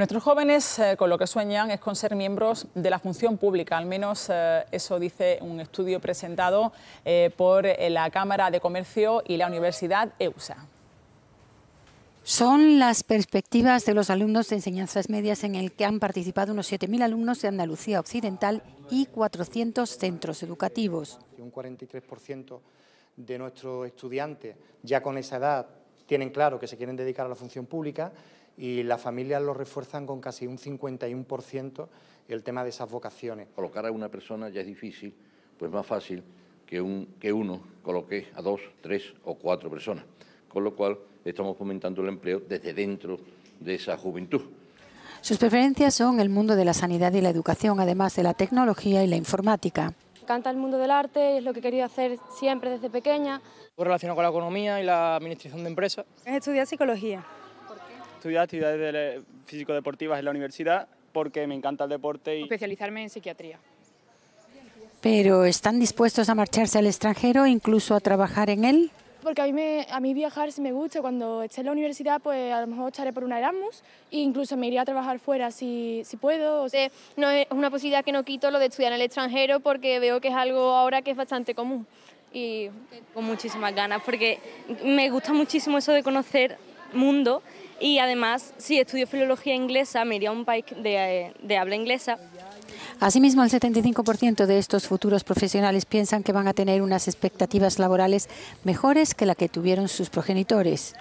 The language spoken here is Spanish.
Nuestros jóvenes eh, con lo que sueñan es con ser miembros de la función pública, al menos eh, eso dice un estudio presentado eh, por la Cámara de Comercio y la Universidad EUSA. Son las perspectivas de los alumnos de enseñanzas medias en el que han participado unos 7.000 alumnos de Andalucía Occidental y 400 centros educativos. Un 43% de nuestros estudiantes ya con esa edad tienen claro que se quieren dedicar a la función pública y las familias lo refuerzan con casi un 51% el tema de esas vocaciones. Colocar a una persona ya es difícil, pues más fácil que, un, que uno coloque a dos, tres o cuatro personas, con lo cual estamos fomentando el empleo desde dentro de esa juventud. Sus preferencias son el mundo de la sanidad y la educación, además de la tecnología y la informática encanta el mundo del arte y es lo que he querido hacer siempre desde pequeña. Fue relacionado con la economía y la administración de empresas. Es estudiar psicología. ¿Por qué? Estudiar actividades físico-deportivas en la universidad porque me encanta el deporte y... Especializarme en psiquiatría. Pero ¿están dispuestos a marcharse al extranjero, incluso a trabajar en él? porque a mí, me, a mí viajar sí me gusta. Cuando esté en la universidad, pues a lo mejor estaré por una Erasmus e incluso me iría a trabajar fuera si, si puedo. O sea. No es una posibilidad que no quito lo de estudiar en el extranjero porque veo que es algo ahora que es bastante común. Y con muchísimas ganas porque me gusta muchísimo eso de conocer mundo y además si estudio filología inglesa me iría a un país de, eh, de habla inglesa. Asimismo, el 75% de estos futuros profesionales piensan que van a tener unas expectativas laborales mejores que la que tuvieron sus progenitores.